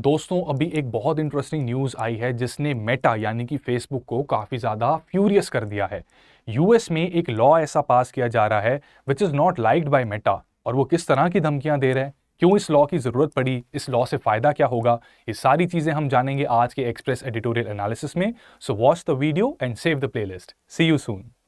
दोस्तों अभी एक बहुत इंटरेस्टिंग न्यूज़ आई है जिसने मेटा यानी कि फेसबुक को काफ़ी ज़्यादा फ्यूरियस कर दिया है यूएस में एक लॉ ऐसा पास किया जा रहा है which is not liked by Meta और वो किस तरह की धमकियां दे रहे हैं क्यों इस लॉ की ज़रूरत पड़ी इस लॉ से फ़ायदा क्या होगा ये सारी चीज़ें हम जानेंगे आज के एक्सप्रेस एडिटोरियल एनालिसिस में so watch the video and save the play see you soon